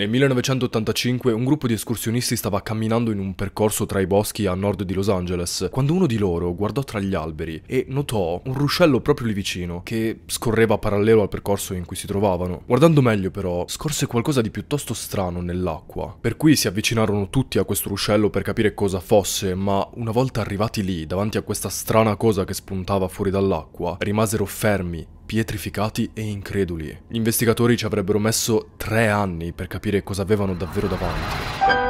Nel 1985 un gruppo di escursionisti stava camminando in un percorso tra i boschi a nord di Los Angeles, quando uno di loro guardò tra gli alberi e notò un ruscello proprio lì vicino, che scorreva parallelo al percorso in cui si trovavano. Guardando meglio però, scorse qualcosa di piuttosto strano nell'acqua, per cui si avvicinarono tutti a questo ruscello per capire cosa fosse, ma una volta arrivati lì, davanti a questa strana cosa che spuntava fuori dall'acqua, rimasero fermi pietrificati e increduli. Gli investigatori ci avrebbero messo tre anni per capire cosa avevano davvero davanti.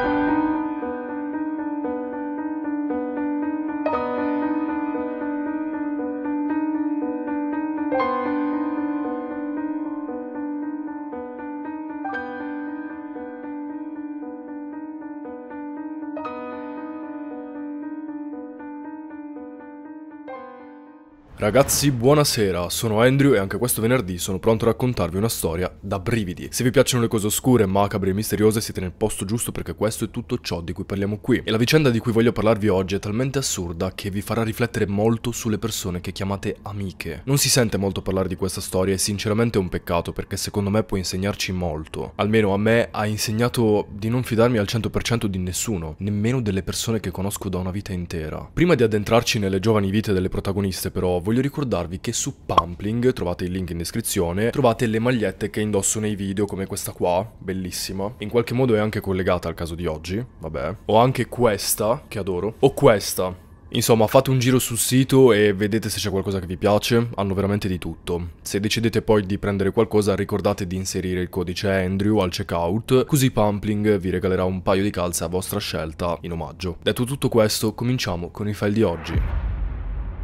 Ragazzi, buonasera, sono Andrew e anche questo venerdì sono pronto a raccontarvi una storia da brividi. Se vi piacciono le cose oscure, macabre e misteriose siete nel posto giusto perché questo è tutto ciò di cui parliamo qui. E la vicenda di cui voglio parlarvi oggi è talmente assurda che vi farà riflettere molto sulle persone che chiamate amiche. Non si sente molto parlare di questa storia e sinceramente è un peccato perché secondo me può insegnarci molto. Almeno a me ha insegnato di non fidarmi al 100% di nessuno, nemmeno delle persone che conosco da una vita intera. Prima di addentrarci nelle giovani vite delle protagoniste però, voglio voglio ricordarvi che su Pumpling, trovate il link in descrizione, trovate le magliette che indosso nei video come questa qua, bellissima. In qualche modo è anche collegata al caso di oggi, vabbè. Ho anche questa, che adoro. O questa, Insomma, fate un giro sul sito e vedete se c'è qualcosa che vi piace, hanno veramente di tutto. Se decidete poi di prendere qualcosa, ricordate di inserire il codice Andrew al checkout, così Pumpling vi regalerà un paio di calze a vostra scelta in omaggio. Detto tutto questo, cominciamo con i file di oggi.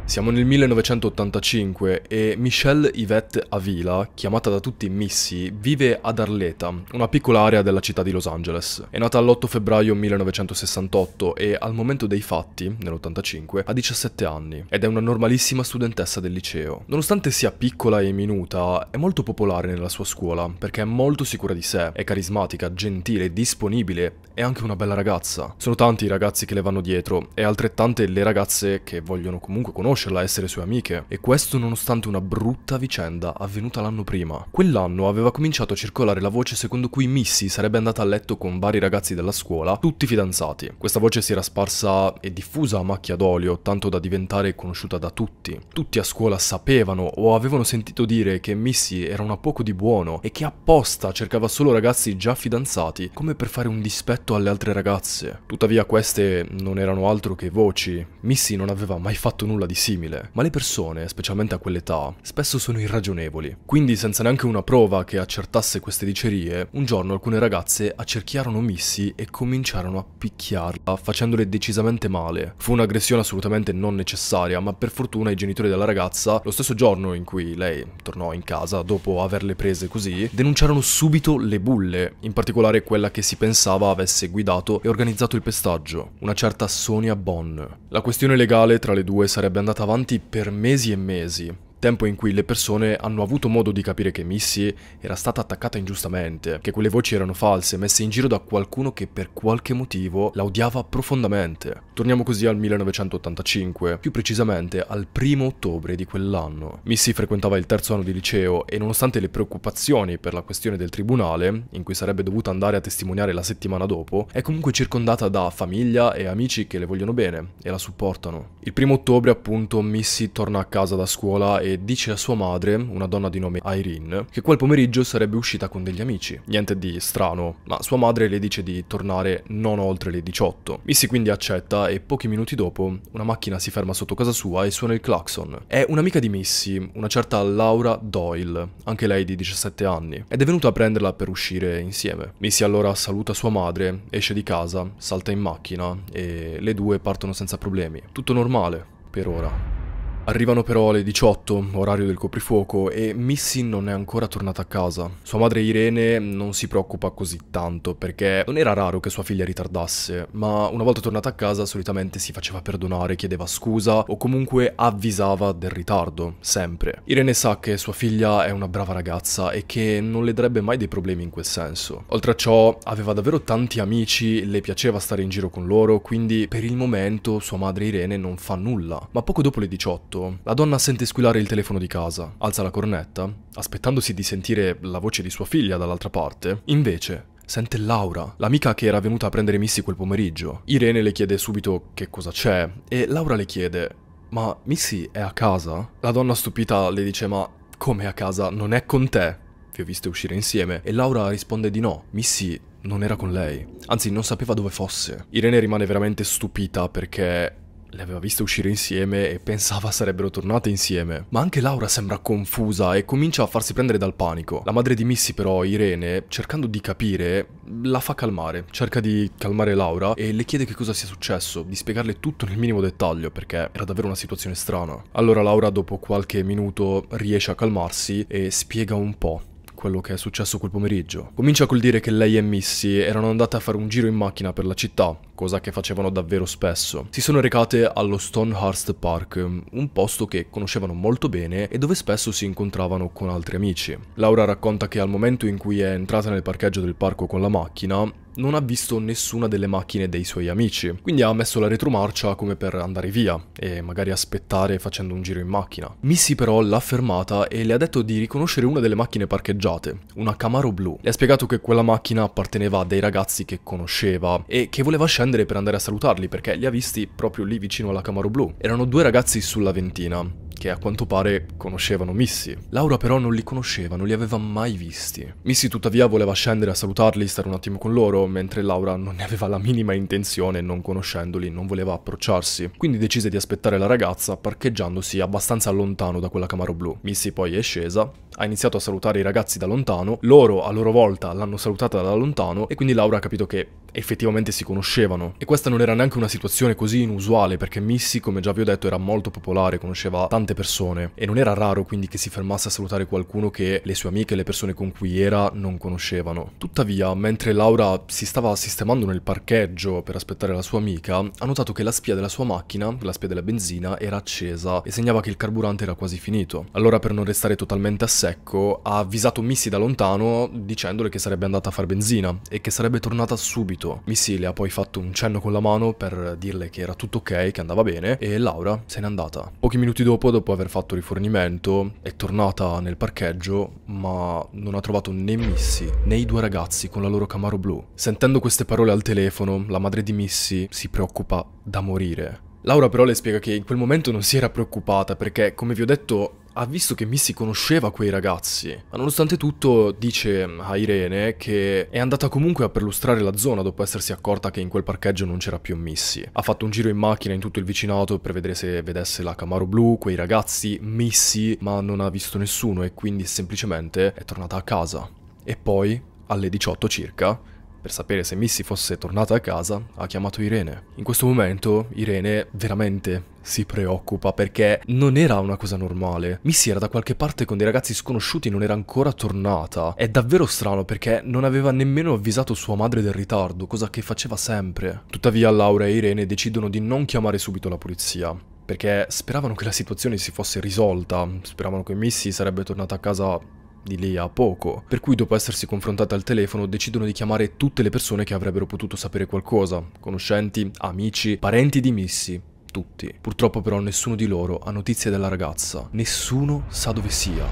Siamo nel 1985 e Michelle Yvette Avila, chiamata da tutti Missy, vive ad Arleta, una piccola area della città di Los Angeles. È nata l'8 febbraio 1968 e al momento dei fatti, nell'85, ha 17 anni ed è una normalissima studentessa del liceo. Nonostante sia piccola e minuta, è molto popolare nella sua scuola perché è molto sicura di sé, è carismatica, gentile, disponibile è anche una bella ragazza. Sono tanti i ragazzi che le vanno dietro e altrettante le ragazze che vogliono comunque conoscerla, essere sue amiche. E questo nonostante una brutta vicenda avvenuta l'anno prima. Quell'anno aveva cominciato a circolare la voce secondo cui Missy sarebbe andata a letto con vari ragazzi della scuola, tutti fidanzati. Questa voce si era sparsa e diffusa a macchia d'olio, tanto da diventare conosciuta da tutti. Tutti a scuola sapevano o avevano sentito dire che Missy era una poco di buono e che apposta cercava solo ragazzi già fidanzati come per fare un dispetto tutto alle altre ragazze. Tuttavia queste non erano altro che voci. Missy non aveva mai fatto nulla di simile, ma le persone, specialmente a quell'età, spesso sono irragionevoli. Quindi senza neanche una prova che accertasse queste dicerie, un giorno alcune ragazze accerchiarono Missy e cominciarono a picchiarla, facendole decisamente male. Fu un'aggressione assolutamente non necessaria, ma per fortuna i genitori della ragazza, lo stesso giorno in cui lei tornò in casa dopo averle prese così, denunciarono subito le bulle, in particolare quella che si pensava avesse avesse guidato e organizzato il pestaggio, una certa Sonia Bonn. La questione legale tra le due sarebbe andata avanti per mesi e mesi, tempo in cui le persone hanno avuto modo di capire che Missy era stata attaccata ingiustamente, che quelle voci erano false, messe in giro da qualcuno che per qualche motivo la odiava profondamente. Torniamo così al 1985, più precisamente al primo ottobre di quell'anno. Missy frequentava il terzo anno di liceo e nonostante le preoccupazioni per la questione del tribunale, in cui sarebbe dovuta andare a testimoniare la settimana dopo, è comunque circondata da famiglia e amici che le vogliono bene e la supportano. Il primo ottobre appunto Missy torna a casa da scuola e e dice a sua madre, una donna di nome Irene, che quel pomeriggio sarebbe uscita con degli amici. Niente di strano, ma sua madre le dice di tornare non oltre le 18. Missy quindi accetta e pochi minuti dopo una macchina si ferma sotto casa sua e suona il clacson. È un'amica di Missy, una certa Laura Doyle, anche lei di 17 anni, ed è venuta a prenderla per uscire insieme. Missy allora saluta sua madre, esce di casa, salta in macchina e le due partono senza problemi. Tutto normale, per ora. Arrivano però le 18, orario del coprifuoco, e Missy non è ancora tornata a casa. Sua madre Irene non si preoccupa così tanto, perché non era raro che sua figlia ritardasse, ma una volta tornata a casa solitamente si faceva perdonare, chiedeva scusa o comunque avvisava del ritardo, sempre. Irene sa che sua figlia è una brava ragazza e che non le darebbe mai dei problemi in quel senso. Oltre a ciò, aveva davvero tanti amici, le piaceva stare in giro con loro, quindi per il momento sua madre Irene non fa nulla. Ma poco dopo le 18, minuto, la donna sente squillare il telefono di casa, alza la cornetta, aspettandosi di sentire la voce di sua figlia dall'altra parte. Invece, sente Laura, l'amica che era venuta a prendere Missy quel pomeriggio. Irene le chiede subito che cosa c'è e Laura le chiede ma Missy è a casa? La donna stupita le dice ma come a casa? Non è con te? Vi ho viste uscire insieme e Laura risponde di no. Missy non era con lei, anzi non sapeva dove fosse. Irene rimane veramente stupita perché le aveva viste uscire insieme e pensava sarebbero tornate insieme. Ma anche Laura sembra confusa e comincia a farsi prendere dal panico. La madre di Missy però, Irene, cercando di capire, la fa calmare. Cerca di calmare Laura e le chiede che cosa sia successo, di spiegarle tutto nel minimo dettaglio perché era davvero una situazione strana. Allora Laura dopo qualche minuto riesce a calmarsi e spiega un po' quello che è successo quel pomeriggio. Comincia col dire che lei e Missy erano andate a fare un giro in macchina per la città, cosa che facevano davvero spesso. Si sono recate allo Stonehurst Park, un posto che conoscevano molto bene e dove spesso si incontravano con altri amici. Laura racconta che al momento in cui è entrata nel parcheggio del parco con la macchina, non ha visto nessuna delle macchine dei suoi amici, quindi ha messo la retromarcia come per andare via e magari aspettare facendo un giro in macchina. Missy però l'ha fermata e le ha detto di riconoscere una delle macchine parcheggiate, una Camaro blu. Le ha spiegato che quella macchina apparteneva a dei ragazzi che conosceva e che voleva scendere per andare a salutarli perché li ha visti proprio lì vicino alla Camaro blu. Erano due ragazzi sulla ventina che a quanto pare conoscevano Missy. Laura però non li conosceva, non li aveva mai visti. Missy tuttavia voleva scendere a salutarli, stare un attimo con loro, mentre Laura non ne aveva la minima intenzione, non conoscendoli, non voleva approcciarsi. Quindi decise di aspettare la ragazza parcheggiandosi abbastanza lontano da quella Camaro blu. Missy poi è scesa ha iniziato a salutare i ragazzi da lontano, loro a loro volta l'hanno salutata da lontano e quindi Laura ha capito che effettivamente si conoscevano. E questa non era neanche una situazione così inusuale perché Missy, come già vi ho detto, era molto popolare, conosceva tante persone e non era raro quindi che si fermasse a salutare qualcuno che le sue amiche e le persone con cui era non conoscevano. Tuttavia, mentre Laura si stava sistemando nel parcheggio per aspettare la sua amica, ha notato che la spia della sua macchina, la spia della benzina, era accesa e segnava che il carburante era quasi finito. Allora per non restare totalmente a sé, secco, ha avvisato Missy da lontano dicendole che sarebbe andata a far benzina e che sarebbe tornata subito. Missy le ha poi fatto un cenno con la mano per dirle che era tutto ok, che andava bene e Laura se n'è andata. Pochi minuti dopo, dopo aver fatto rifornimento, è tornata nel parcheggio ma non ha trovato né Missy né i due ragazzi con la loro Camaro blu. Sentendo queste parole al telefono, la madre di Missy si preoccupa da morire. Laura però le spiega che in quel momento non si era preoccupata perché, come vi ho detto, ha visto che Missy conosceva quei ragazzi, ma nonostante tutto dice mm, a Irene che è andata comunque a perlustrare la zona dopo essersi accorta che in quel parcheggio non c'era più Missy. Ha fatto un giro in macchina in tutto il vicinato per vedere se vedesse la Camaro blu, quei ragazzi, Missy, ma non ha visto nessuno e quindi semplicemente è tornata a casa. E poi, alle 18 circa, per sapere se Missy fosse tornata a casa, ha chiamato Irene. In questo momento Irene veramente si preoccupa perché non era una cosa normale. Missy era da qualche parte con dei ragazzi sconosciuti e non era ancora tornata. È davvero strano perché non aveva nemmeno avvisato sua madre del ritardo, cosa che faceva sempre. Tuttavia Laura e Irene decidono di non chiamare subito la polizia perché speravano che la situazione si fosse risolta, speravano che Missy sarebbe tornata a casa di lì a poco, per cui dopo essersi confrontate al telefono decidono di chiamare tutte le persone che avrebbero potuto sapere qualcosa, conoscenti, amici, parenti di Missy, tutti. Purtroppo però nessuno di loro ha notizie della ragazza, nessuno sa dove sia.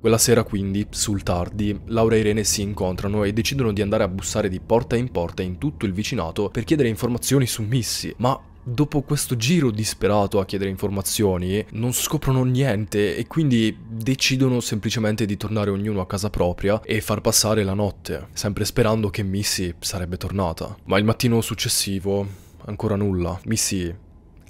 Quella sera quindi, sul tardi, Laura e Irene si incontrano e decidono di andare a bussare di porta in porta in tutto il vicinato per chiedere informazioni su Missy, ma dopo questo giro disperato a chiedere informazioni, non scoprono niente e quindi decidono semplicemente di tornare ognuno a casa propria e far passare la notte, sempre sperando che Missy sarebbe tornata. Ma il mattino successivo, ancora nulla. Missy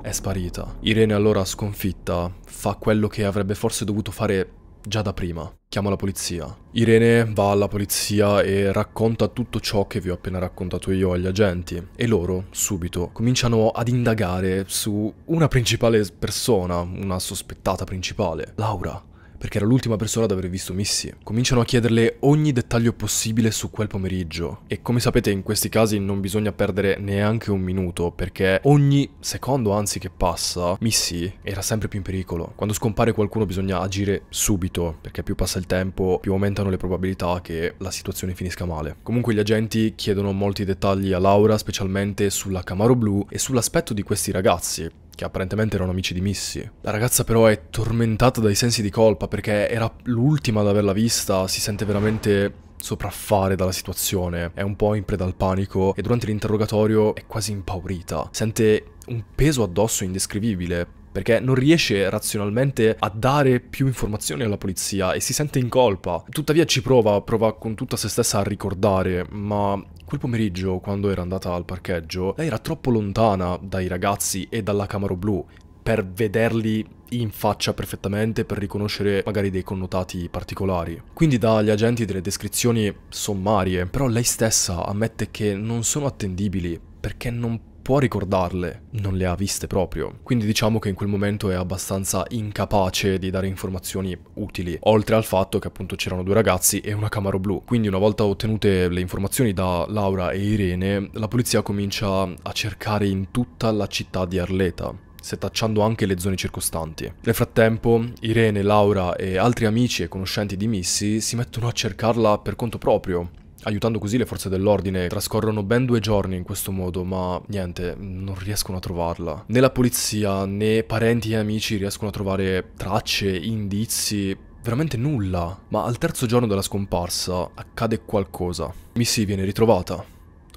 è sparita. Irene allora sconfitta fa quello che avrebbe forse dovuto fare già da prima. Chiamo la polizia. Irene va alla polizia e racconta tutto ciò che vi ho appena raccontato io agli agenti e loro subito cominciano ad indagare su una principale persona, una sospettata principale, Laura perché era l'ultima persona ad aver visto Missy. Cominciano a chiederle ogni dettaglio possibile su quel pomeriggio e come sapete in questi casi non bisogna perdere neanche un minuto perché ogni secondo anzi che passa Missy era sempre più in pericolo. Quando scompare qualcuno bisogna agire subito perché più passa il tempo più aumentano le probabilità che la situazione finisca male. Comunque gli agenti chiedono molti dettagli a Laura specialmente sulla Camaro blu e sull'aspetto di questi ragazzi che apparentemente erano amici di Missy. La ragazza però è tormentata dai sensi di colpa perché era l'ultima ad averla vista, si sente veramente sopraffare dalla situazione, è un po' in preda al panico e durante l'interrogatorio è quasi impaurita, sente un peso addosso indescrivibile perché non riesce razionalmente a dare più informazioni alla polizia e si sente in colpa. Tuttavia ci prova, prova con tutta se stessa a ricordare, ma Quel pomeriggio, quando era andata al parcheggio, lei era troppo lontana dai ragazzi e dalla Camaro Blu per vederli in faccia perfettamente per riconoscere magari dei connotati particolari. Quindi dagli agenti delle descrizioni sommarie, però lei stessa ammette che non sono attendibili perché non può ricordarle, non le ha viste proprio. Quindi diciamo che in quel momento è abbastanza incapace di dare informazioni utili, oltre al fatto che appunto c'erano due ragazzi e una Camaro blu. Quindi una volta ottenute le informazioni da Laura e Irene, la polizia comincia a cercare in tutta la città di Arleta setacciando anche le zone circostanti. Nel frattempo, Irene, Laura e altri amici e conoscenti di Missy si mettono a cercarla per conto proprio, aiutando così le forze dell'ordine. Trascorrono ben due giorni in questo modo, ma niente, non riescono a trovarla. Né la polizia né parenti e amici riescono a trovare tracce, indizi, veramente nulla. Ma al terzo giorno della scomparsa accade qualcosa. Missy viene ritrovata,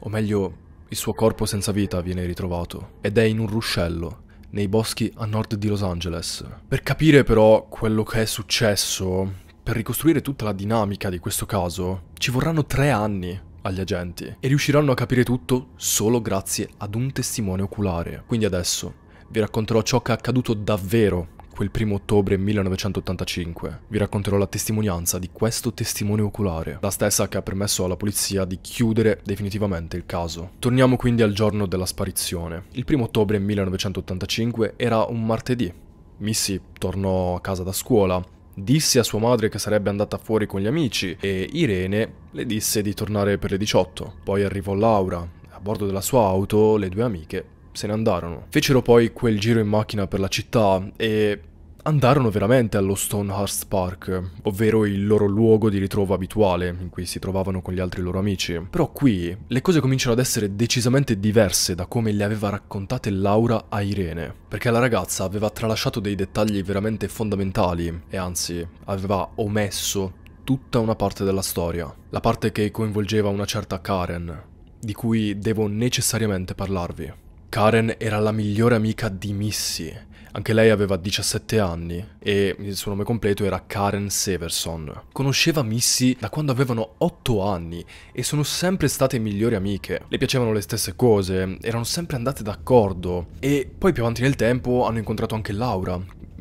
o meglio, il suo corpo senza vita viene ritrovato, ed è in un ruscello nei boschi a nord di Los Angeles. Per capire però quello che è successo, per ricostruire tutta la dinamica di questo caso ci vorranno tre anni agli agenti e riusciranno a capire tutto solo grazie ad un testimone oculare. Quindi adesso vi racconterò ciò che è accaduto davvero quel primo ottobre 1985. Vi racconterò la testimonianza di questo testimone oculare, la stessa che ha permesso alla polizia di chiudere definitivamente il caso. Torniamo quindi al giorno della sparizione. Il primo ottobre 1985 era un martedì. Missy tornò a casa da scuola Disse a sua madre che sarebbe andata fuori con gli amici e Irene le disse di tornare per le 18. Poi arrivò Laura. A bordo della sua auto le due amiche se ne andarono. Fecero poi quel giro in macchina per la città e andarono veramente allo Stonehurst Park, ovvero il loro luogo di ritrovo abituale in cui si trovavano con gli altri loro amici. Però qui le cose cominciano ad essere decisamente diverse da come le aveva raccontate Laura a Irene, perché la ragazza aveva tralasciato dei dettagli veramente fondamentali e anzi aveva omesso tutta una parte della storia, la parte che coinvolgeva una certa Karen, di cui devo necessariamente parlarvi. Karen era la migliore amica di Missy. Anche lei aveva 17 anni e il suo nome completo era Karen Severson. Conosceva Missy da quando avevano 8 anni e sono sempre state migliori amiche. Le piacevano le stesse cose, erano sempre andate d'accordo e poi più avanti nel tempo hanno incontrato anche Laura,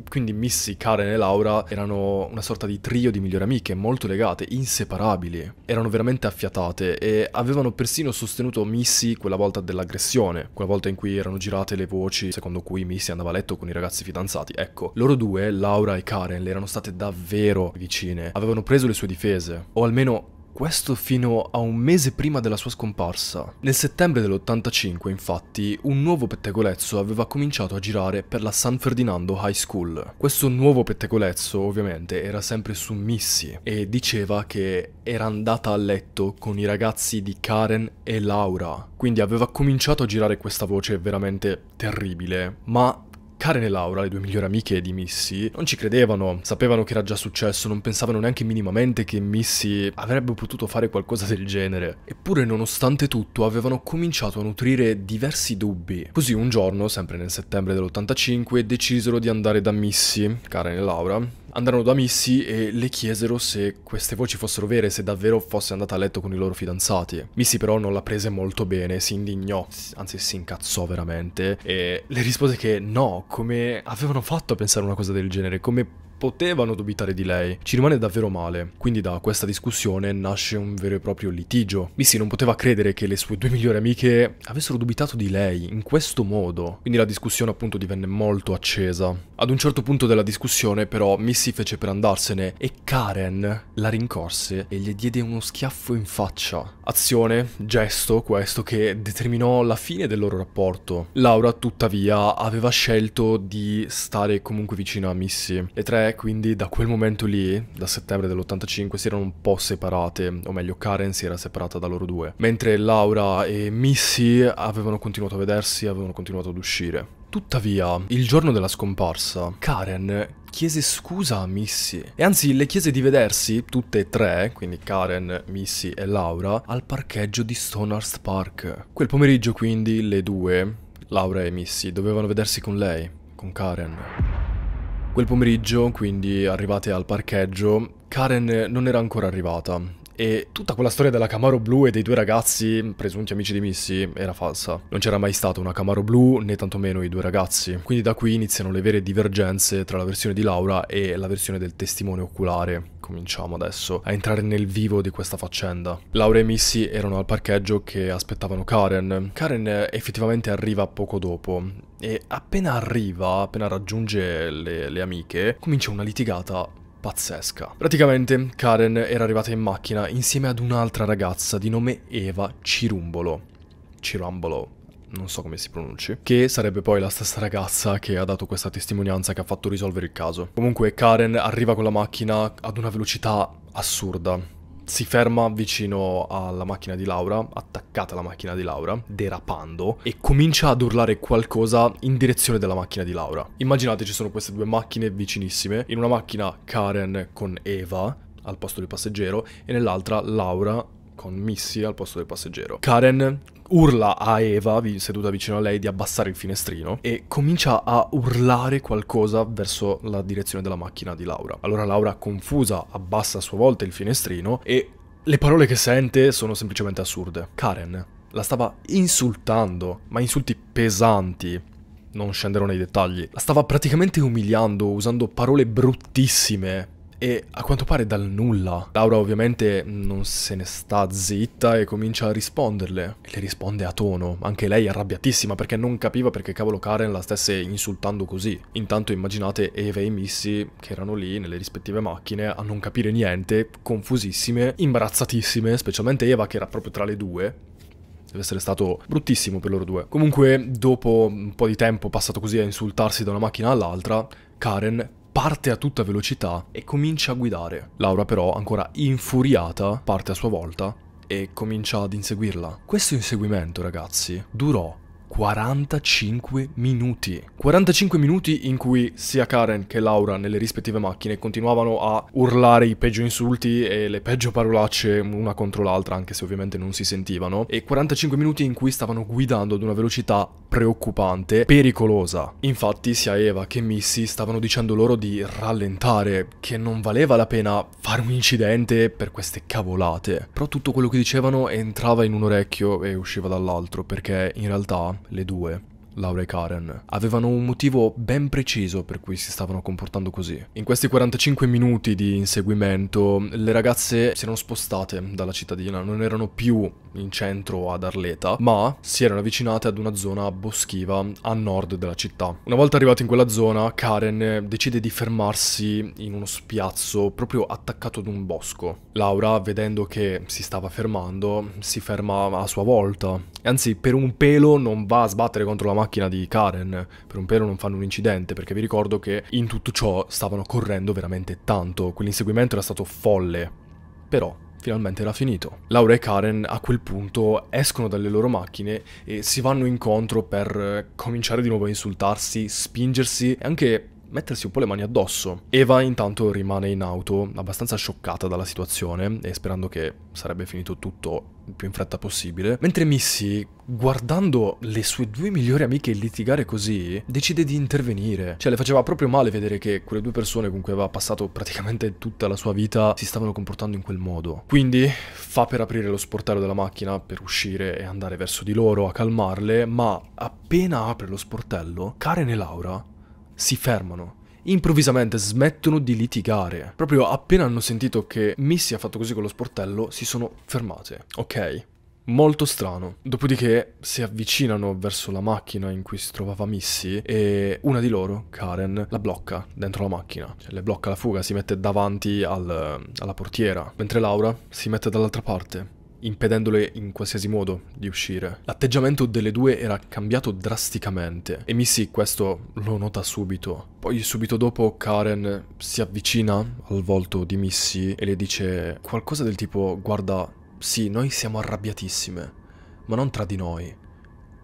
quindi Missy, Karen e Laura erano una sorta di trio di migliori amiche, molto legate, inseparabili. Erano veramente affiatate e avevano persino sostenuto Missy quella volta dell'aggressione, quella volta in cui erano girate le voci secondo cui Missy andava a letto con i ragazzi fidanzati. Ecco, loro due, Laura e Karen, le erano state davvero vicine, avevano preso le sue difese, o almeno questo fino a un mese prima della sua scomparsa. Nel settembre dell'85, infatti, un nuovo pettegolezzo aveva cominciato a girare per la San Ferdinando High School. Questo nuovo pettegolezzo, ovviamente, era sempre su Missy e diceva che era andata a letto con i ragazzi di Karen e Laura. Quindi aveva cominciato a girare questa voce veramente terribile, ma Karen e Laura, le due migliori amiche di Missy, non ci credevano, sapevano che era già successo, non pensavano neanche minimamente che Missy avrebbe potuto fare qualcosa del genere. Eppure, nonostante tutto, avevano cominciato a nutrire diversi dubbi. Così un giorno, sempre nel settembre dell'85, decisero di andare da Missy, Karen e Laura, andarono da Missy e le chiesero se queste voci fossero vere, se davvero fosse andata a letto con i loro fidanzati. Missy però non la prese molto bene, si indignò, anzi si incazzò veramente, e le rispose che no, come avevano fatto a pensare una cosa del genere, come potevano dubitare di lei. Ci rimane davvero male. Quindi da questa discussione nasce un vero e proprio litigio. Missy non poteva credere che le sue due migliori amiche avessero dubitato di lei in questo modo. Quindi la discussione appunto divenne molto accesa. Ad un certo punto della discussione però Missy fece per andarsene e Karen la rincorse e le diede uno schiaffo in faccia. Azione, gesto questo che determinò la fine del loro rapporto. Laura tuttavia aveva scelto di stare comunque vicino a Missy. Le tre quindi da quel momento lì, da settembre dell'85, si erano un po' separate, o meglio Karen si era separata da loro due, mentre Laura e Missy avevano continuato a vedersi, avevano continuato ad uscire. Tuttavia, il giorno della scomparsa, Karen chiese scusa a Missy e anzi le chiese di vedersi tutte e tre, quindi Karen, Missy e Laura, al parcheggio di Stonehurst Park. Quel pomeriggio quindi le due, Laura e Missy, dovevano vedersi con lei, con Karen. Quel pomeriggio, quindi arrivate al parcheggio, Karen non era ancora arrivata e tutta quella storia della Camaro blu e dei due ragazzi, presunti amici di Missy, era falsa. Non c'era mai stata una Camaro blu né tantomeno i due ragazzi, quindi da qui iniziano le vere divergenze tra la versione di Laura e la versione del testimone oculare. Cominciamo adesso a entrare nel vivo di questa faccenda. Laura e Missy erano al parcheggio che aspettavano Karen. Karen effettivamente arriva poco dopo, e appena arriva, appena raggiunge le, le amiche, comincia una litigata pazzesca. Praticamente Karen era arrivata in macchina insieme ad un'altra ragazza di nome Eva Cirumbolo. Cirumbolo, non so come si pronunci, che sarebbe poi la stessa ragazza che ha dato questa testimonianza che ha fatto risolvere il caso. Comunque Karen arriva con la macchina ad una velocità assurda, si ferma vicino alla macchina di Laura, attaccata alla macchina di Laura, derapando, e comincia ad urlare qualcosa in direzione della macchina di Laura. Immaginate ci sono queste due macchine vicinissime, in una macchina Karen con Eva al posto del passeggero e nell'altra Laura con Missy al posto del passeggero. Karen urla a Eva, seduta vicino a lei, di abbassare il finestrino e comincia a urlare qualcosa verso la direzione della macchina di Laura. Allora Laura, confusa, abbassa a sua volta il finestrino e le parole che sente sono semplicemente assurde. Karen la stava insultando, ma insulti pesanti. Non scenderò nei dettagli. La stava praticamente umiliando, usando parole bruttissime e a quanto pare dal nulla. Laura ovviamente non se ne sta zitta e comincia a risponderle. E le risponde a tono, anche lei arrabbiatissima perché non capiva perché cavolo Karen la stesse insultando così. Intanto immaginate Eva e Missy, che erano lì nelle rispettive macchine, a non capire niente, confusissime, imbarazzatissime, specialmente Eva che era proprio tra le due, deve essere stato bruttissimo per loro due. Comunque, dopo un po' di tempo passato così a insultarsi da una macchina all'altra, Karen parte a tutta velocità e comincia a guidare. Laura però, ancora infuriata, parte a sua volta e comincia ad inseguirla. Questo inseguimento, ragazzi, durò 45 minuti. 45 minuti in cui sia Karen che Laura nelle rispettive macchine continuavano a urlare i peggio insulti e le peggio parolacce una contro l'altra, anche se ovviamente non si sentivano. E 45 minuti in cui stavano guidando ad una velocità preoccupante, pericolosa. Infatti sia Eva che Missy stavano dicendo loro di rallentare, che non valeva la pena fare un incidente per queste cavolate. Però tutto quello che dicevano entrava in un orecchio e usciva dall'altro, perché in realtà le due Laura e Karen avevano un motivo ben preciso per cui si stavano comportando così. In questi 45 minuti di inseguimento le ragazze si erano spostate dalla cittadina, non erano più in centro ad Arleta, ma si erano avvicinate ad una zona boschiva a nord della città. Una volta arrivate in quella zona, Karen decide di fermarsi in uno spiazzo proprio attaccato ad un bosco. Laura, vedendo che si stava fermando, si ferma a sua volta. Anzi, per un pelo non va a sbattere contro la macchina macchina di Karen per un pelo non fanno un incidente, perché vi ricordo che in tutto ciò stavano correndo veramente tanto, quell'inseguimento era stato folle. Però finalmente era finito. Laura e Karen a quel punto escono dalle loro macchine e si vanno incontro per cominciare di nuovo a insultarsi, spingersi e anche mettersi un po' le mani addosso. Eva intanto rimane in auto, abbastanza scioccata dalla situazione e sperando che sarebbe finito tutto più in fretta possibile. Mentre Missy, guardando le sue due migliori amiche litigare così, decide di intervenire. Cioè, le faceva proprio male vedere che quelle due persone con cui aveva passato praticamente tutta la sua vita si stavano comportando in quel modo. Quindi fa per aprire lo sportello della macchina per uscire e andare verso di loro a calmarle, ma appena apre lo sportello, Karen e Laura si fermano improvvisamente smettono di litigare. Proprio appena hanno sentito che Missy ha fatto così con lo sportello, si sono fermate. Ok, molto strano. Dopodiché si avvicinano verso la macchina in cui si trovava Missy e una di loro, Karen, la blocca dentro la macchina. Cioè le blocca la fuga, si mette davanti al, alla portiera, mentre Laura si mette dall'altra parte impedendole in qualsiasi modo di uscire. L'atteggiamento delle due era cambiato drasticamente e Missy questo lo nota subito. Poi subito dopo Karen si avvicina al volto di Missy e le dice qualcosa del tipo guarda, sì, noi siamo arrabbiatissime, ma non tra di noi.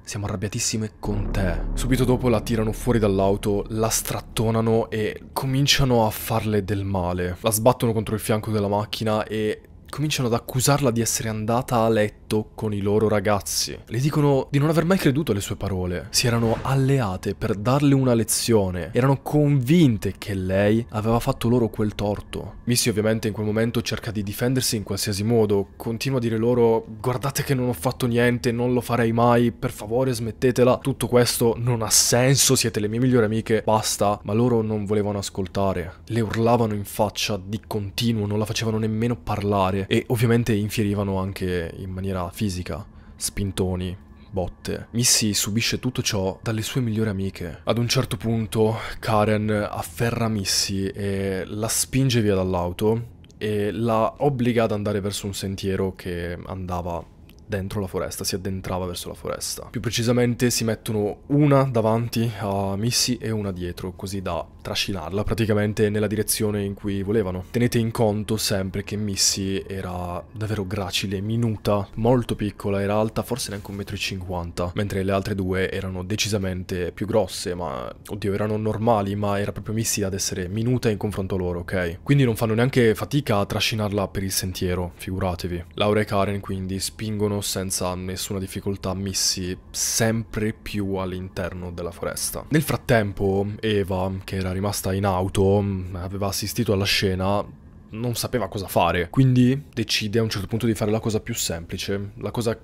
Siamo arrabbiatissime con te. Subito dopo la tirano fuori dall'auto, la strattonano e cominciano a farle del male. La sbattono contro il fianco della macchina e cominciano ad accusarla di essere andata a letto con i loro ragazzi. Le dicono di non aver mai creduto alle sue parole. Si erano alleate per darle una lezione. Erano convinte che lei aveva fatto loro quel torto. Missy ovviamente in quel momento cerca di difendersi in qualsiasi modo. Continua a dire loro guardate che non ho fatto niente, non lo farei mai, per favore smettetela. Tutto questo non ha senso, siete le mie migliori amiche, basta. Ma loro non volevano ascoltare. Le urlavano in faccia di continuo, non la facevano nemmeno parlare storie e ovviamente infierivano anche in maniera fisica, spintoni, botte. Missy subisce tutto ciò dalle sue migliori amiche. Ad un certo punto Karen afferra Missy e la spinge via dall'auto e la obbliga ad andare verso un sentiero che andava dentro la foresta, si addentrava verso la foresta. Più precisamente si mettono una davanti a Missy e una dietro, così da trascinarla praticamente nella direzione in cui volevano. Tenete in conto sempre che Missy era davvero gracile, minuta, molto piccola, era alta forse neanche 1,50 m, mentre le altre due erano decisamente più grosse, ma oddio erano normali, ma era proprio Missy ad essere minuta in confronto a loro, ok? Quindi non fanno neanche fatica a trascinarla per il sentiero, figuratevi. Laura e Karen quindi spingono senza nessuna difficoltà Missy sempre più all'interno della foresta. Nel frattempo Eva, che era era rimasta in auto, mm, aveva assistito alla scena, non sapeva cosa fare. Quindi decide a un certo punto di fare la cosa più semplice, l'unica cosa,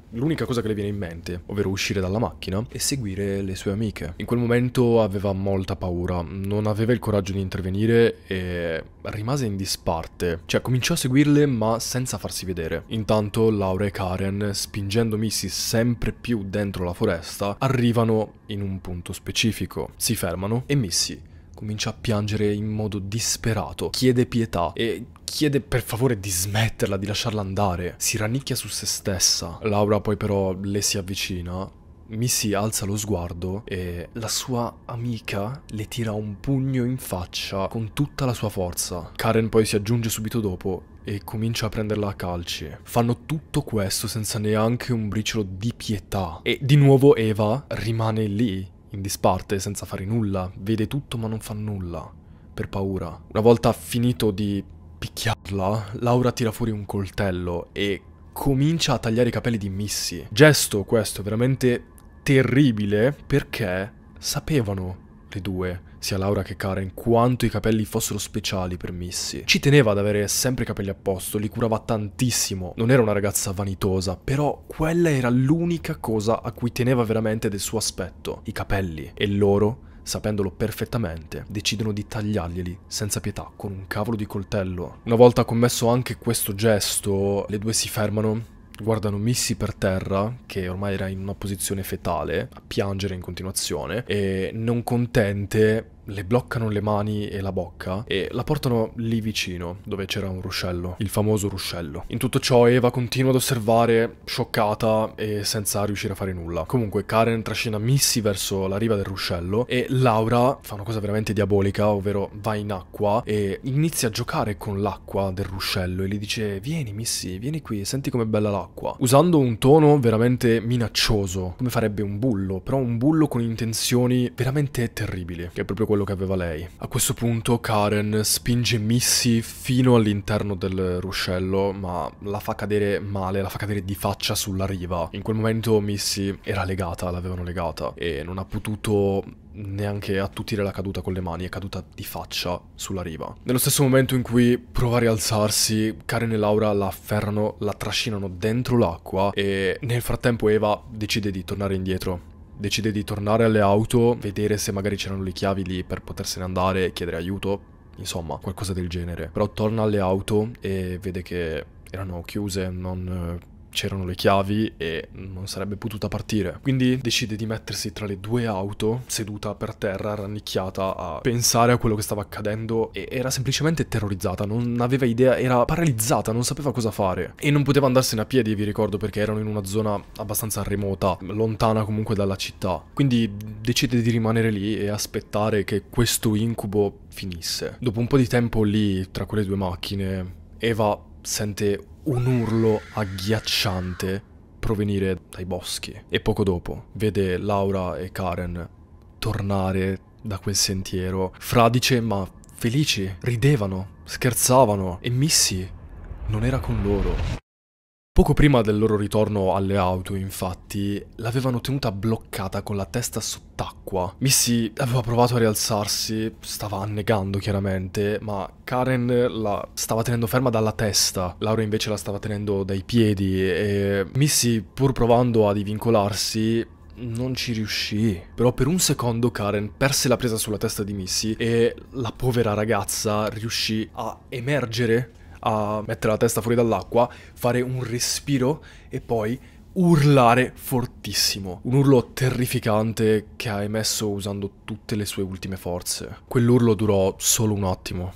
cosa che le viene in mente, ovvero uscire dalla macchina e seguire le sue amiche. In quel momento aveva molta paura, non aveva il coraggio di intervenire e rimase in disparte. Cioè cominciò a seguirle ma senza farsi vedere. Intanto Laura e Karen, spingendo Missy sempre più dentro la foresta, arrivano in un punto specifico. Si fermano e Missy comincia a piangere in modo disperato, chiede pietà e chiede per favore di smetterla, di lasciarla andare. Si rannicchia su se stessa. Laura poi però le si avvicina Missy alza lo sguardo e la sua amica le tira un pugno in faccia con tutta la sua forza. Karen poi si aggiunge subito dopo e comincia a prenderla a calci. Fanno tutto questo senza neanche un briciolo di pietà. E di nuovo Eva rimane lì in disparte, senza fare nulla, vede tutto ma non fa nulla, per paura. Una volta finito di picchiarla, Laura tira fuori un coltello e comincia a tagliare i capelli di Missy. Gesto questo veramente terribile perché sapevano le due sia Laura che Karen, quanto i capelli fossero speciali per Missy. Ci teneva ad avere sempre i capelli a posto, li curava tantissimo, non era una ragazza vanitosa, però quella era l'unica cosa a cui teneva veramente del suo aspetto, i capelli, e loro sapendolo perfettamente, decidono di tagliarglieli senza pietà con un cavolo di coltello. Una volta commesso anche questo gesto, le due si fermano guardano Missy per terra, che ormai era in una posizione fetale, a piangere in continuazione, e non contente le bloccano le mani e la bocca e la portano lì vicino, dove c'era un ruscello, il famoso ruscello. In tutto ciò Eva continua ad osservare, scioccata e senza riuscire a fare nulla. Comunque Karen trascina Missy verso la riva del ruscello e Laura fa una cosa veramente diabolica, ovvero va in acqua e inizia a giocare con l'acqua del ruscello e gli dice vieni Missy, vieni qui, senti com'è bella l'acqua. Usando un tono veramente minaccioso, come farebbe un bullo, però un bullo con intenzioni veramente terribili, che è proprio quello quello che aveva lei. A questo punto Karen spinge Missy fino all'interno del ruscello, ma la fa cadere male, la fa cadere di faccia sulla riva. In quel momento Missy era legata, l'avevano legata e non ha potuto neanche attutire la caduta con le mani, è caduta di faccia sulla riva. Nello stesso momento in cui prova a rialzarsi, Karen e Laura la afferrano, la trascinano dentro l'acqua e nel frattempo Eva decide di tornare indietro decide di tornare alle auto, vedere se magari c'erano le chiavi lì per potersene andare e chiedere aiuto, insomma, qualcosa del genere. Però torna alle auto e vede che erano chiuse, non eh, c'erano le chiavi e non sarebbe potuta partire. Quindi decide di mettersi tra le due auto, seduta per terra, rannicchiata, a pensare a quello che stava accadendo e era semplicemente terrorizzata, non aveva idea, era paralizzata, non sapeva cosa fare. E non poteva andarsene a piedi, vi ricordo, perché erano in una zona abbastanza remota, lontana comunque dalla città. Quindi decide di rimanere lì e aspettare che questo incubo finisse. Dopo un po' di tempo lì, tra quelle due macchine, Eva sente un urlo agghiacciante provenire dai boschi e poco dopo vede Laura e Karen tornare da quel sentiero, fradice ma felici, ridevano, scherzavano e Missy non era con loro. Poco prima del loro ritorno alle auto, infatti, l'avevano tenuta bloccata con la testa sott'acqua. Missy aveva provato a rialzarsi, stava annegando chiaramente, ma Karen la stava tenendo ferma dalla testa, Laura invece la stava tenendo dai piedi e Missy, pur provando a divincolarsi, non ci riuscì. Però per un secondo Karen perse la presa sulla testa di Missy e la povera ragazza riuscì a emergere a mettere la testa fuori dall'acqua, fare un respiro e poi urlare fortissimo. Un urlo terrificante che ha emesso usando tutte le sue ultime forze. Quell'urlo durò solo un attimo,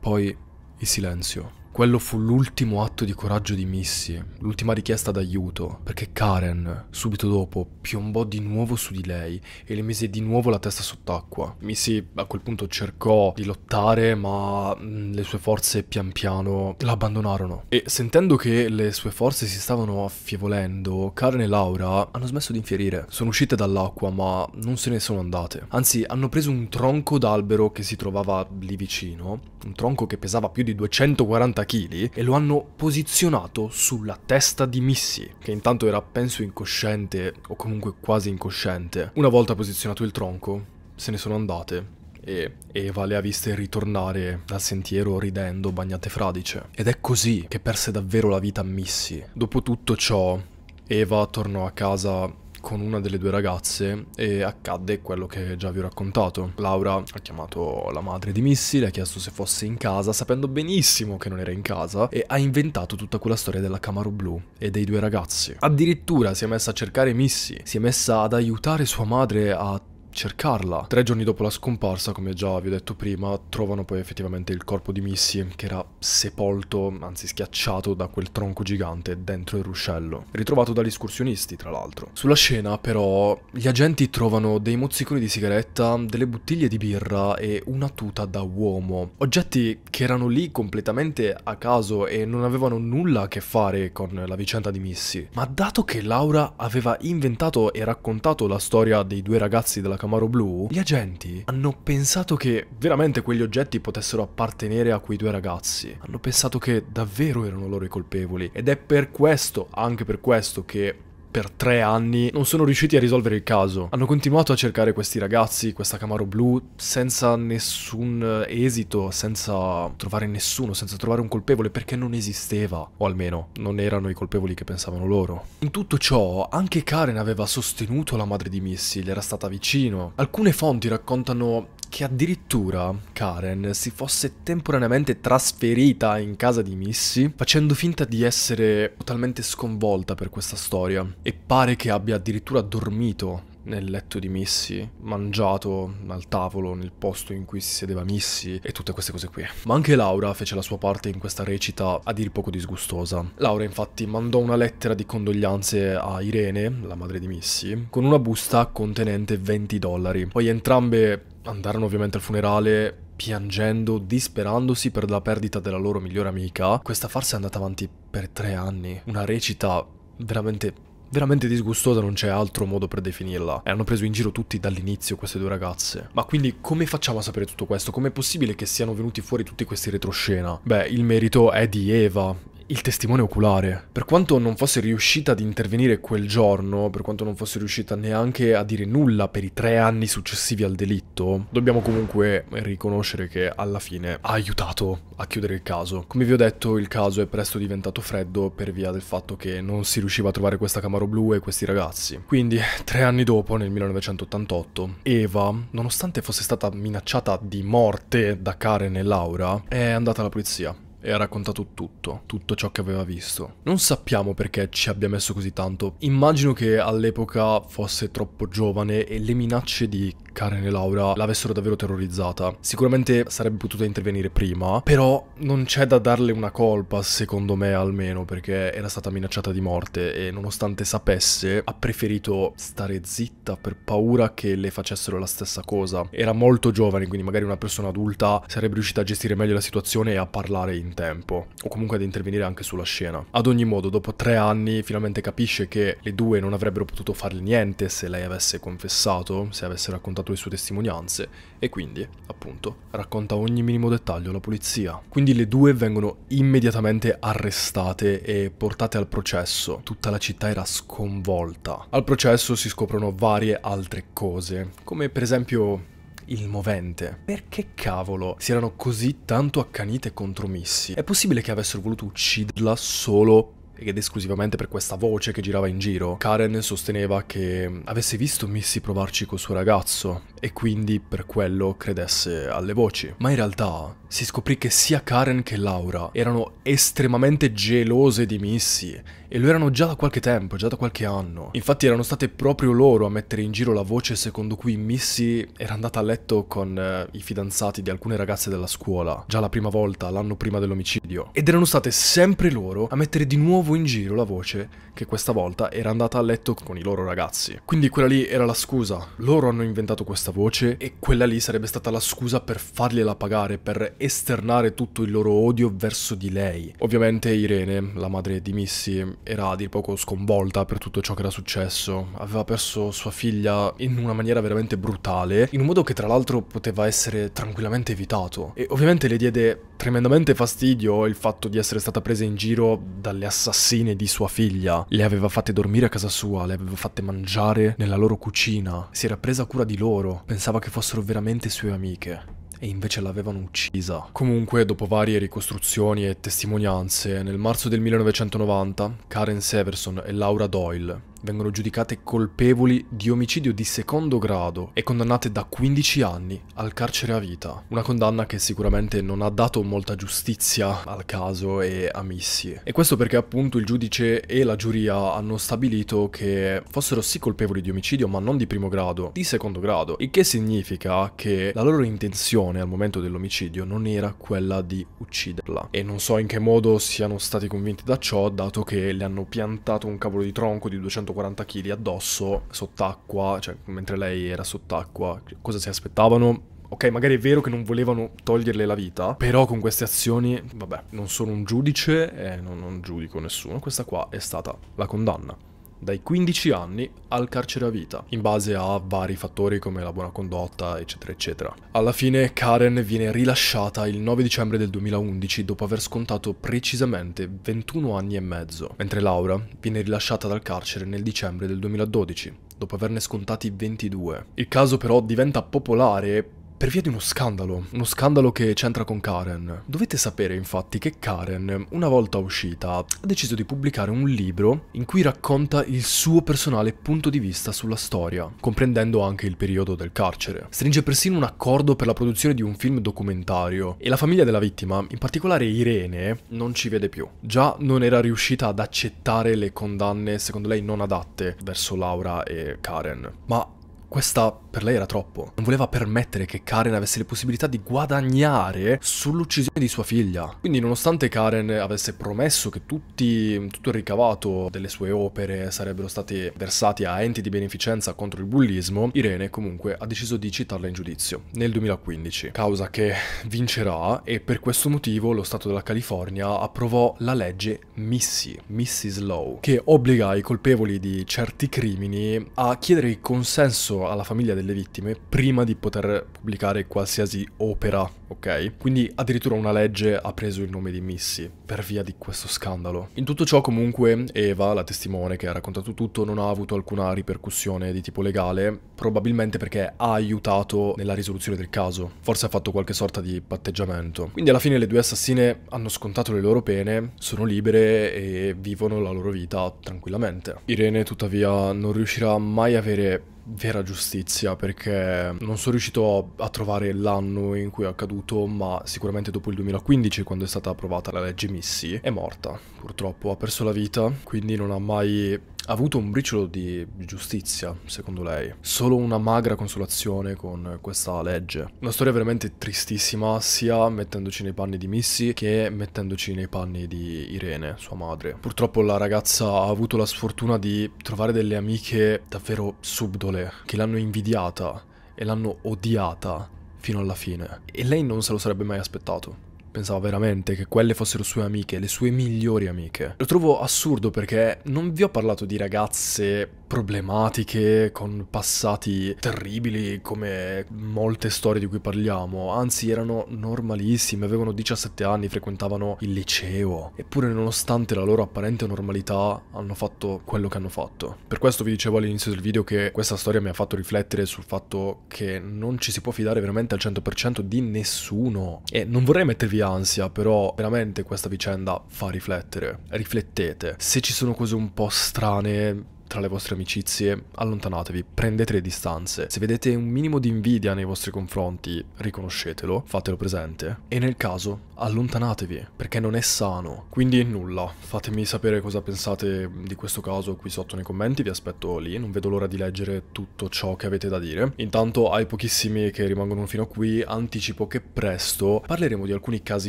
poi il silenzio. Quello fu l'ultimo atto di coraggio di Missy, l'ultima richiesta d'aiuto, perché Karen, subito dopo, piombò di nuovo su di lei e le mise di nuovo la testa sott'acqua. Missy a quel punto cercò di lottare, ma mm, le sue forze pian piano la abbandonarono. E sentendo che le sue forze si stavano affievolendo, Karen e Laura hanno smesso di infierire. Sono uscite dall'acqua, ma non se ne sono andate. Anzi, hanno preso un tronco d'albero che si trovava lì vicino, un tronco che pesava più di 240 kg kg e lo hanno posizionato sulla testa di Missy, che intanto era penso incosciente o comunque quasi incosciente. Una volta posizionato il tronco, se ne sono andate e Eva le ha viste ritornare dal sentiero ridendo, bagnate fradice. Ed è così che perse davvero la vita a Missy. Dopo tutto ciò, Eva tornò a casa con una delle due ragazze e accadde quello che già vi ho raccontato. Laura ha chiamato la madre di Missy, le ha chiesto se fosse in casa, sapendo benissimo che non era in casa, e ha inventato tutta quella storia della Camaro blu e dei due ragazzi. Addirittura si è messa a cercare Missy, si è messa ad aiutare sua madre a cercarla. Tre giorni dopo la scomparsa, come già vi ho detto prima, trovano poi effettivamente il corpo di Missy, che era sepolto, anzi schiacciato da quel tronco gigante dentro il ruscello, ritrovato dagli escursionisti, tra l'altro. Sulla scena, però, gli agenti trovano dei mozziconi di sigaretta, delle bottiglie di birra e una tuta da uomo, oggetti che erano lì completamente a caso e non avevano nulla a che fare con la vicenda di Missy. Ma dato che Laura aveva inventato e raccontato la storia dei due ragazzi della Camaro blu, gli agenti hanno pensato che veramente quegli oggetti potessero appartenere a quei due ragazzi. Hanno pensato che davvero erano loro i colpevoli. Ed è per questo, anche per questo, che per tre anni non sono riusciti a risolvere il caso. Hanno continuato a cercare questi ragazzi, questa Camaro blu, senza nessun eh, esito, senza trovare nessuno, senza trovare un colpevole, perché non esisteva, o almeno non erano i colpevoli che pensavano loro. In tutto ciò, anche Karen aveva sostenuto la madre di Missy, le era stata vicino. Alcune fonti raccontano che addirittura Karen si fosse temporaneamente trasferita in casa di Missy, facendo finta di essere totalmente sconvolta per questa storia. E pare che abbia addirittura dormito nel letto di Missy, mangiato al tavolo, nel posto in cui si sedeva Missy e tutte queste cose qui. Ma anche Laura fece la sua parte in questa recita a dir poco disgustosa. Laura infatti mandò una lettera di condoglianze a Irene, la madre di Missy, con una busta contenente 20 dollari. Poi entrambe andarono ovviamente al funerale piangendo, disperandosi per la perdita della loro migliore amica. Questa farsa è andata avanti per tre anni. Una recita veramente veramente disgustosa, non c'è altro modo per definirla. E hanno preso in giro tutti dall'inizio queste due ragazze. Ma quindi come facciamo a sapere tutto questo? Com'è possibile che siano venuti fuori tutti questi retroscena? Beh, il merito è di Eva, il testimone oculare. Per quanto non fosse riuscita ad intervenire quel giorno, per quanto non fosse riuscita neanche a dire nulla per i tre anni successivi al delitto, dobbiamo comunque riconoscere che alla fine ha aiutato a chiudere il caso. Come vi ho detto, il caso è presto diventato freddo per via del fatto che non si riusciva a trovare questa Camaro blu e questi ragazzi. Quindi, tre anni dopo, nel 1988, Eva, nonostante fosse stata minacciata di morte da Karen e Laura, è andata alla polizia e ha raccontato tutto, tutto ciò che aveva visto. Non sappiamo perché ci abbia messo così tanto, immagino che all'epoca fosse troppo giovane e le minacce di Karen e Laura l'avessero davvero terrorizzata. Sicuramente sarebbe potuta intervenire prima, però non c'è da darle una colpa, secondo me almeno, perché era stata minacciata di morte e nonostante sapesse, ha preferito stare zitta per paura che le facessero la stessa cosa. Era molto giovane, quindi magari una persona adulta sarebbe riuscita a gestire meglio la situazione e a parlare in tempo, o comunque ad intervenire anche sulla scena. Ad ogni modo, dopo tre anni finalmente capisce che le due non avrebbero potuto farle niente se lei avesse confessato, se avesse raccontato raccontato le sue testimonianze e quindi, appunto, racconta ogni minimo dettaglio alla polizia. Quindi le due vengono immediatamente arrestate e portate al processo. Tutta la città era sconvolta. Al processo si scoprono varie altre cose, come per esempio il movente. Perché cavolo si erano così tanto accanite contro Missy? È possibile che avessero voluto ucciderla solo ed esclusivamente per questa voce che girava in giro, Karen sosteneva che avesse visto Missy provarci col suo ragazzo, e quindi per quello credesse alle voci. Ma in realtà si scoprì che sia Karen che Laura erano estremamente gelose di Missy e lo erano già da qualche tempo, già da qualche anno. Infatti erano state proprio loro a mettere in giro la voce secondo cui Missy era andata a letto con eh, i fidanzati di alcune ragazze della scuola, già la prima volta, l'anno prima dell'omicidio. Ed erano state sempre loro a mettere di nuovo in giro la voce che questa volta era andata a letto con i loro ragazzi. Quindi quella lì era la scusa, loro hanno inventato questa voce e quella lì sarebbe stata la scusa per fargliela pagare, per esternare tutto il loro odio verso di lei. Ovviamente Irene, la madre di Missy, era a dir poco sconvolta per tutto ciò che era successo. Aveva perso sua figlia in una maniera veramente brutale, in un modo che tra l'altro poteva essere tranquillamente evitato. E ovviamente le diede tremendamente fastidio il fatto di essere stata presa in giro dalle assassine di sua figlia. Le aveva fatte dormire a casa sua, le aveva fatte mangiare nella loro cucina, si era presa cura di loro, pensava che fossero veramente sue amiche e invece l'avevano uccisa. Comunque, dopo varie ricostruzioni e testimonianze, nel marzo del 1990 Karen Severson e Laura Doyle vengono giudicate colpevoli di omicidio di secondo grado e condannate da 15 anni al carcere a vita. Una condanna che sicuramente non ha dato molta giustizia al caso e a Missy. E questo perché appunto il giudice e la giuria hanno stabilito che fossero sì colpevoli di omicidio ma non di primo grado, di secondo grado, il che significa che la loro intenzione al momento dell'omicidio non era quella di ucciderla. E non so in che modo siano stati convinti da ciò dato che le hanno piantato un cavolo di tronco di 240 140 kg addosso, sott'acqua, cioè mentre lei era sott'acqua, cosa si aspettavano? Ok, magari è vero che non volevano toglierle la vita, però con queste azioni, vabbè, non sono un giudice e eh, non, non giudico nessuno. Questa qua è stata la condanna dai 15 anni al carcere a vita, in base a vari fattori come la buona condotta, eccetera, eccetera. Alla fine Karen viene rilasciata il 9 dicembre del 2011 dopo aver scontato precisamente 21 anni e mezzo, mentre Laura viene rilasciata dal carcere nel dicembre del 2012, dopo averne scontati 22. Il caso però diventa popolare per via di uno scandalo, uno scandalo che c'entra con Karen. Dovete sapere infatti che Karen, una volta uscita, ha deciso di pubblicare un libro in cui racconta il suo personale punto di vista sulla storia, comprendendo anche il periodo del carcere. Stringe persino un accordo per la produzione di un film documentario e la famiglia della vittima, in particolare Irene, non ci vede più. Già non era riuscita ad accettare le condanne secondo lei non adatte verso Laura e Karen, ma questa per lei era troppo. Non voleva permettere che Karen avesse le possibilità di guadagnare sull'uccisione di sua figlia. Quindi nonostante Karen avesse promesso che tutti, tutto il ricavato delle sue opere sarebbero stati versati a enti di beneficenza contro il bullismo, Irene comunque ha deciso di citarla in giudizio nel 2015, causa che vincerà e per questo motivo lo Stato della California approvò la legge Missy, Missy's Law, che obbliga i colpevoli di certi crimini a chiedere il consenso alla famiglia delle vittime prima di poter pubblicare qualsiasi opera, ok? Quindi addirittura una legge ha preso il nome di Missy per via di questo scandalo. In tutto ciò comunque Eva, la testimone che ha raccontato tutto, non ha avuto alcuna ripercussione di tipo legale, probabilmente perché ha aiutato nella risoluzione del caso. Forse ha fatto qualche sorta di patteggiamento. Quindi alla fine le due assassine hanno scontato le loro pene, sono libere e vivono la loro vita tranquillamente. Irene tuttavia non riuscirà mai a avere vera giustizia perché non sono riuscito a trovare l'anno in cui è accaduto, ma sicuramente dopo il 2015, quando è stata approvata la legge Missy è morta. Purtroppo ha perso la vita, quindi non ha mai ha avuto un briciolo di giustizia, secondo lei. Solo una magra consolazione con questa legge. Una storia veramente tristissima, sia mettendoci nei panni di Missy che mettendoci nei panni di Irene, sua madre. Purtroppo la ragazza ha avuto la sfortuna di trovare delle amiche davvero subdole, che l'hanno invidiata e l'hanno odiata fino alla fine. E lei non se lo sarebbe mai aspettato. Pensava veramente che quelle fossero sue amiche, le sue migliori amiche. Lo trovo assurdo perché non vi ho parlato di ragazze problematiche, con passati terribili come molte storie di cui parliamo, anzi erano normalissime, avevano 17 anni, frequentavano il liceo, eppure nonostante la loro apparente normalità hanno fatto quello che hanno fatto. Per questo vi dicevo all'inizio del video che questa storia mi ha fatto riflettere sul fatto che non ci si può fidare veramente al 100% di nessuno e non vorrei mettervi ansia, però veramente questa vicenda fa riflettere. Riflettete, se ci sono cose un po' strane tra le vostre amicizie, allontanatevi, prendete le distanze. Se vedete un minimo di invidia nei vostri confronti, riconoscetelo, fatelo presente. E nel caso, allontanatevi, perché non è sano. Quindi nulla, fatemi sapere cosa pensate di questo caso qui sotto nei commenti, vi aspetto lì, non vedo l'ora di leggere tutto ciò che avete da dire. Intanto ai pochissimi che rimangono fino a qui anticipo che presto parleremo di alcuni casi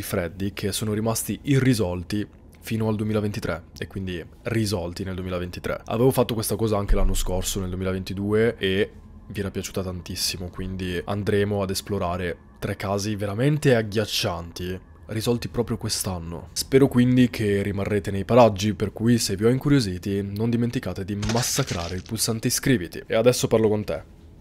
freddi che sono rimasti irrisolti fino al 2023 e quindi risolti nel 2023. Avevo fatto questa cosa anche l'anno scorso, nel 2022, e vi era piaciuta tantissimo, quindi andremo ad esplorare tre casi veramente agghiaccianti risolti proprio quest'anno. Spero quindi che rimarrete nei paraggi, per cui se vi ho incuriositi non dimenticate di massacrare il pulsante iscriviti. E adesso parlo con te